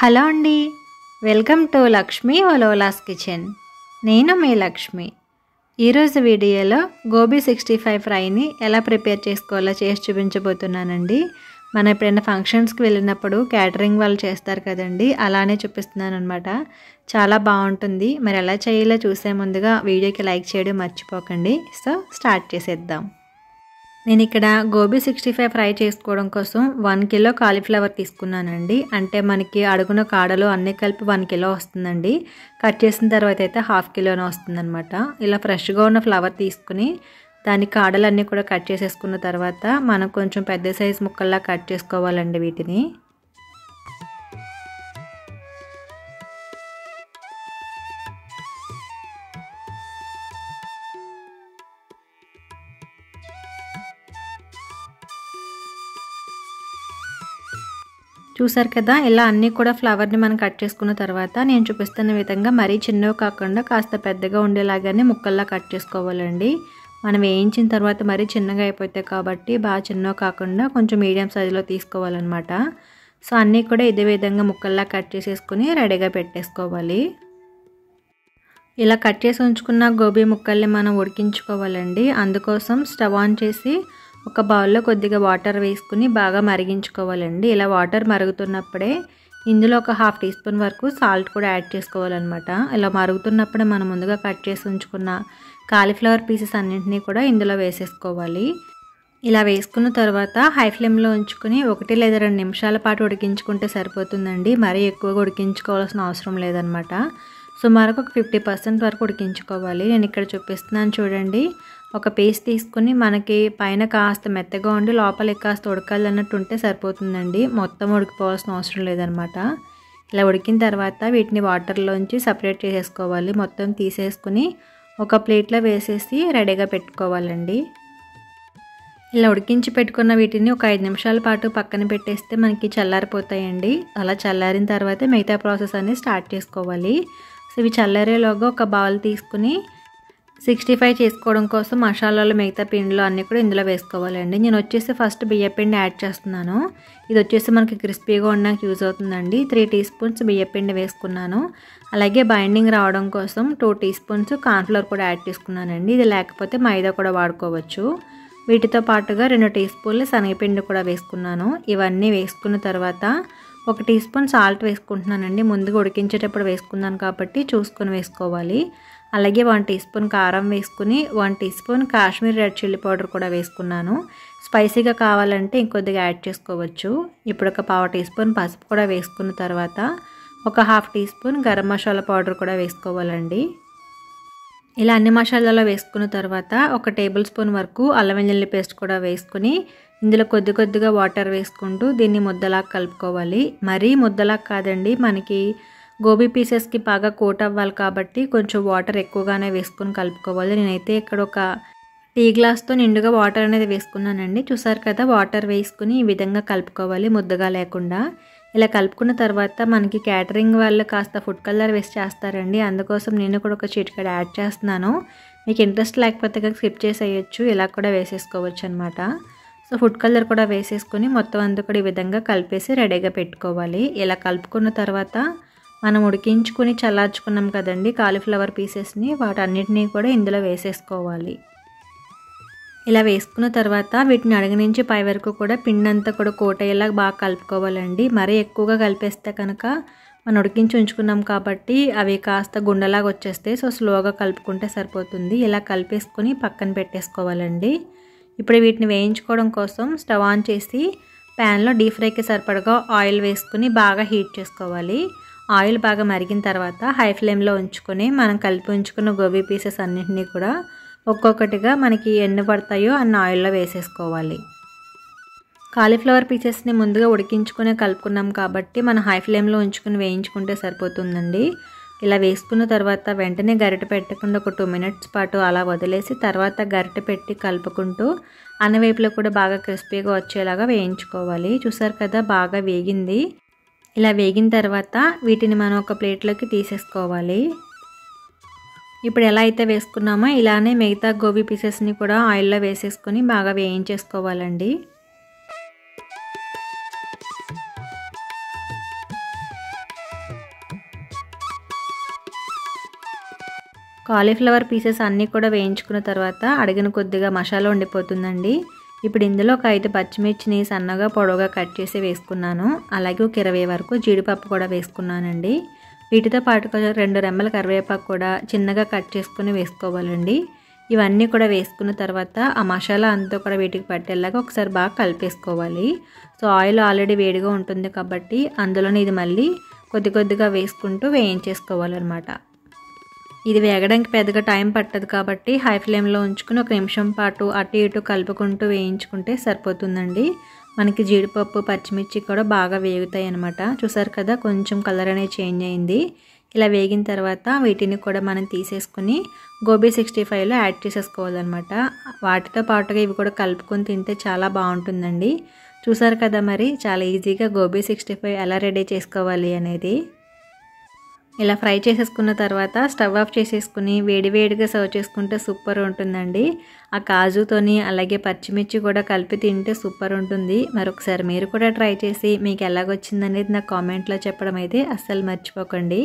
hello అండి welcome to Lakshmi ఓలోలాస్ kitchen నేను మీ లక్ష్మి ఈరోజు వీడియోలో గోబీ సిక్స్టీ ఫైవ్ ఫ్రైని ఎలా ప్రిపేర్ చేసుకోవాలో చేసి చూపించబోతున్నానండి మనం ఎప్పుడైనా ఫంక్షన్స్కి వెళ్ళినప్పుడు క్యాటరింగ్ వాళ్ళు చేస్తారు కదండి అలానే చూపిస్తున్నాను అనమాట చాలా బాగుంటుంది మరి ఎలా చేయాలో చూసే ముందుగా వీడియోకి లైక్ చేయడం మర్చిపోకండి సో స్టార్ట్ చేసేద్దాం నేను ఇక్కడ గోబీ సిక్స్టీ ఫైవ్ ఫ్రై చేసుకోవడం కోసం వన్ కిలో కాలీఫ్లవర్ తీసుకున్నానండి అంటే మనకి అడుగున కాడలు అన్నీ కలిపి వన్ కిలో వస్తుందండి కట్ చేసిన తర్వాత అయితే హాఫ్ కిలోనే వస్తుందన్నమాట ఇలా ఫ్రెష్గా ఉన్న ఫ్లవర్ తీసుకుని దాని కాడలన్నీ కూడా కట్ చేసేసుకున్న తర్వాత మనం కొంచెం పెద్ద సైజ్ ముక్కల్లా కట్ చేసుకోవాలండి వీటిని చూసారు కదా ఇలా అన్నీ కూడా ఫ్లవర్ని మనం కట్ చేసుకున్న తర్వాత నేను చూపిస్తున్న విధంగా మరీ చిన్నవి కాకుండా కాస్త పెద్దగా ఉండేలాగానే ముక్కల్లా కట్ చేసుకోవాలండి మనం వేయించిన తర్వాత మరీ చిన్నగా అయిపోతాయి కాబట్టి బాగా చిన్నవి కాకుండా కొంచెం మీడియం సైజులో తీసుకోవాలన్నమాట సో అన్నీ కూడా ఇదే విధంగా ముక్కల్లా కట్ చేసేసుకుని రెడీగా పెట్టేసుకోవాలి ఇలా కట్ చేసి ఉంచుకున్న గోబీ ముక్కల్ని మనం ఉడికించుకోవాలండి అందుకోసం స్టవ్ ఆన్ చేసి ఒక బౌల్లో కొద్దిగా వాటర్ వేసుకుని బాగా మరిగించుకోవాలండి ఇలా వాటర్ మరుగుతున్నప్పుడే ఇందులో ఒక హాఫ్ టీ స్పూన్ వరకు సాల్ట్ కూడా యాడ్ చేసుకోవాలన్నమాట ఇలా మరుగుతున్నప్పుడే మనం ముందుగా కట్ చేసి ఉంచుకున్న కాలీఫ్లవర్ పీసెస్ అన్నింటినీ కూడా ఇందులో వేసేసుకోవాలి ఇలా వేసుకున్న తర్వాత హై ఫ్లేమ్లో ఉంచుకుని ఒకటి లేదా రెండు నిమిషాల పాటు ఉడికించుకుంటే సరిపోతుందండి మరీ ఎక్కువగా ఉడికించుకోవాల్సిన అవసరం లేదనమాట సుమారుగా ఒక ఫిఫ్టీ పర్సెంట్ వరకు ఉడికించుకోవాలి నేను ఇక్కడ చూపిస్తున్నాను చూడండి ఒక పేస్ట్ తీసుకుని మనకి పైన కాస్త మెత్తగా ఉండి లోపలి కాస్త ఉడకాలి అన్నట్టు ఉంటే సరిపోతుందండి మొత్తం ఉడికిపోవాల్సిన అవసరం లేదనమాట ఇలా ఉడికిన తర్వాత వీటిని వాటర్లోంచి సపరేట్ చేసేసుకోవాలి మొత్తం తీసేసుకుని ఒక ప్లేట్లో వేసేసి రెడీగా పెట్టుకోవాలండి ఇలా ఉడికించి పెట్టుకున్న వీటిని ఒక ఐదు నిమిషాల పాటు పక్కన పెట్టేస్తే మనకి చల్లారిపోతాయండి అలా చల్లారిన తర్వాత మిగతా ప్రాసెస్ అనేది స్టార్ట్ చేసుకోవాలి సో ఇవి చల్లరేలోగా ఒక బౌల్ తీసుకుని సిక్స్టీ ఫైవ్ చేసుకోవడం కోసం మసాలాలు మిగతా పిండిలు అన్నీ కూడా ఇందులో వేసుకోవాలండి నేను వచ్చేసి ఫస్ట్ బియ్యపిండి యాడ్ చేస్తున్నాను ఇది వచ్చేసి మనకి క్రిస్పీగా ఉండడానికి యూజ్ అవుతుందండి త్రీ టీ స్పూన్స్ బియ్యపిండి వేసుకున్నాను అలాగే బైండింగ్ రావడం కోసం టూ టీ స్పూన్స్ కార్న్ఫ్లవర్ కూడా యాడ్ చేసుకున్నానండి ఇది లేకపోతే మైదా కూడా వాడుకోవచ్చు వీటితో పాటుగా రెండు టీ స్పూన్లు శనగపిండి కూడా వేసుకున్నాను ఇవన్నీ వేసుకున్న తర్వాత ఒక టీ స్పూన్ సాల్ట్ వేసుకుంటున్నానండి ముందుగా ఉడికించేటప్పుడు వేసుకున్నాను కాబట్టి చూసుకొని వేసుకోవాలి అలాగే వన్ టీ స్పూన్ కారం వేసుకుని one teaspoon Kashmir red chilli powder కూడా వేసుకున్నాను స్పైసీగా కావాలంటే ఇంకొద్దిగా యాడ్ చేసుకోవచ్చు ఇప్పుడు ఒక పావు టీ స్పూన్ పసుపు కూడా వేసుకున్న తర్వాత ఒక half teaspoon garam masala powder కూడా వేసుకోవాలండి ఇలా అన్ని మసాలాలో వేసుకున్న తర్వాత ఒక టేబుల్ స్పూన్ వరకు అల్లం వెల్లుల్లి పేస్ట్ కూడా వేసుకుని ఇందులో కొద్ది కొద్దిగా వాటర్ వేసుకుంటూ దీన్ని ముద్దలా కలుపుకోవాలి మరీ ముద్దలా కాదండి మనకి గోబీ పీసెస్కి బాగా కోట్ అవ్వాలి కాబట్టి కొంచెం వాటర్ ఎక్కువగానే వేసుకొని కలుపుకోవాలి నేనైతే ఇక్కడ ఒక టీ గ్లాస్తో నిండుగా వాటర్ అనేది వేసుకున్నానండి చూసారు కదా వాటర్ వేసుకుని ఈ విధంగా కలుపుకోవాలి ముద్దగా లేకుండా ఇలా కలుపుకున్న తర్వాత మనకి క్యాటరింగ్ వాళ్ళు కాస్త ఫుడ్ కలర్ వేసి చేస్తారండి అందుకోసం నేను కూడా ఒక చిటికడ యాడ్ చేస్తున్నాను మీకు ఇంట్రెస్ట్ లేకపోతే కనుక స్కిప్ చేసేయచ్చు ఇలా కూడా వేసేసుకోవచ్చు అనమాట సో ఫుడ్ కలర్ కూడా వేసేసుకొని మొత్తం అంతా కూడా ఈ విధంగా కలిపేసి రెడీగా పెట్టుకోవాలి ఇలా కలుపుకున్న తర్వాత మనం ఉడికించుకుని చల్లార్చుకున్నాం కదండి కాలీఫ్లవర్ పీసెస్ని వాటన్నిటినీ కూడా ఇందులో వేసేసుకోవాలి ఇలా వేసుకున్న తర్వాత వీటిని అడగ నుంచి పై వరకు కూడా పిండి అంతా కూడా కోట అయ్యేలా బాగా కలుపుకోవాలండి మరీ ఎక్కువగా కలిపేస్తే కనుక మనం ఉడికించి ఉంచుకున్నాం కాబట్టి అవి కాస్త గుండెలాగా వచ్చేస్తాయి సో స్లోగా కలుపుకుంటే సరిపోతుంది ఇలా కలిపేసుకొని పక్కన పెట్టేసుకోవాలండి ఇప్పుడు వీటిని వేయించుకోవడం కోసం స్టవ్ ఆన్ చేసి ప్యాన్లో డీప్ ఫ్రైకి సరిపడగా ఆయిల్ వేసుకుని బాగా హీట్ చేసుకోవాలి ఆయిల్ బాగా మరిగిన తర్వాత హై ఫ్లేమ్లో ఉంచుకొని మనం కలిపి ఉంచుకున్న గోబీ పీసెస్ అన్నింటినీ కూడా ఒక్కొక్కటిగా మనకి ఎన్ని పడతాయో అన్న ఆయిల్లో వేసేసుకోవాలి కాలీఫ్లవర్ పీసెస్ని ముందుగా ఉడికించుకునే కలుపుకున్నాం కాబట్టి మనం హై ఫ్లేమ్లో ఉంచుకుని వేయించుకుంటే సరిపోతుందండి ఇలా వేసుకున్న తర్వాత వెంటనే గరిట పెట్టకుండా ఒక టూ మినిట్స్ పాటు అలా వదిలేసి తర్వాత గరిట పెట్టి కలుపుకుంటూ అన్నవైపులో కూడా బాగా క్రిస్పీగా వచ్చేలాగా వేయించుకోవాలి చూసారు కదా బాగా వేగింది ఇలా వేగిన తర్వాత వీటిని మనం ఒక ప్లేట్లోకి తీసేసుకోవాలి ఇప్పుడు ఎలా అయితే వేసుకున్నామో ఇలానే మిగతా గోబీ పీసెస్ని కూడా ఆయిల్లో వేసేసుకొని బాగా వేయించేసుకోవాలండి కాలీఫ్లవర్ పీసెస్ అన్నీ కూడా వేయించుకున్న తర్వాత అడిగిన కొద్దిగా మసాలా ఉండిపోతుందండి ఇప్పుడు ఇందులో ఒక ఐదు పచ్చిమిర్చిని సన్నగా పొడవుగా కట్ చేసి వేసుకున్నాను అలాగే ఒక ఇరవై వరకు జీడిపప్పు కూడా వేసుకున్నానండి వీటితో పాటు రెండు రెమ్మల కరివేపాకు కూడా చిన్నగా కట్ చేసుకుని వేసుకోవాలండి ఇవన్నీ కూడా వేసుకున్న తర్వాత ఆ మసాలా అంతా కూడా వీటికి పట్టేలాగా ఒకసారి బాగా కలిపేసుకోవాలి సో ఆయిల్ ఆల్రెడీ వేడిగా ఉంటుంది కాబట్టి అందులోనే ఇది మళ్ళీ కొద్ది కొద్దిగా వేసుకుంటూ వేయించేసుకోవాలన్నమాట ఇది వేగడానికి పెద్దగా టైం పట్టదు కాబట్టి హై ఫ్లేమ్లో ఉంచుకుని ఒక నిమిషం పాటు అటు ఇటు కలుపుకుంటూ వేయించుకుంటే సరిపోతుందండి మనకి జీడిపప్పు పచ్చిమిర్చి కూడా బాగా వేగుతాయి అనమాట చూసారు కదా కొంచెం కలర్ అనేది చేంజ్ అయింది ఇలా వేగిన తర్వాత వీటిని కూడా మనం తీసేసుకుని గోబీ సిక్స్టీ ఫైవ్లో యాడ్ చేసేసుకోవాలన్నమాట వాటితో పాటుగా ఇవి కూడా కలుపుకొని తింటే చాలా బాగుంటుందండి చూసారు కదా మరి చాలా ఈజీగా గోబీ సిక్స్టీ ఫైవ్ ఎలా రెడీ చేసుకోవాలి అనేది ఇలా ఫ్రై చేసేసుకున్న తర్వాత స్టవ్ ఆఫ్ చేసేసుకుని వేడివేడిగా సర్వ్ చేసుకుంటే సూపర్ ఉంటుందండి ఆ కాజుతోని అలాగే పచ్చిమిర్చి కూడా కలిపి తింటే సూపర్ ఉంటుంది మరొకసారి మీరు కూడా ట్రై చేసి మీకు ఎలాగొచ్చిందనేది నాకు కామెంట్లో చెప్పడం అయితే అస్సలు మర్చిపోకండి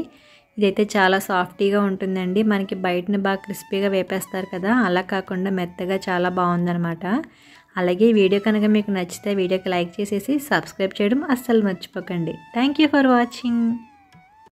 ఇదైతే చాలా సాఫ్టీగా ఉంటుందండి మనకి బయటని బాగా క్రిస్పీగా వేపేస్తారు కదా అలా కాకుండా మెత్తగా చాలా బాగుందనమాట అలాగే వీడియో కనుక మీకు నచ్చితే వీడియోకి లైక్ చేసేసి సబ్స్క్రైబ్ చేయడం అస్సలు మర్చిపోకండి థ్యాంక్ ఫర్ వాచింగ్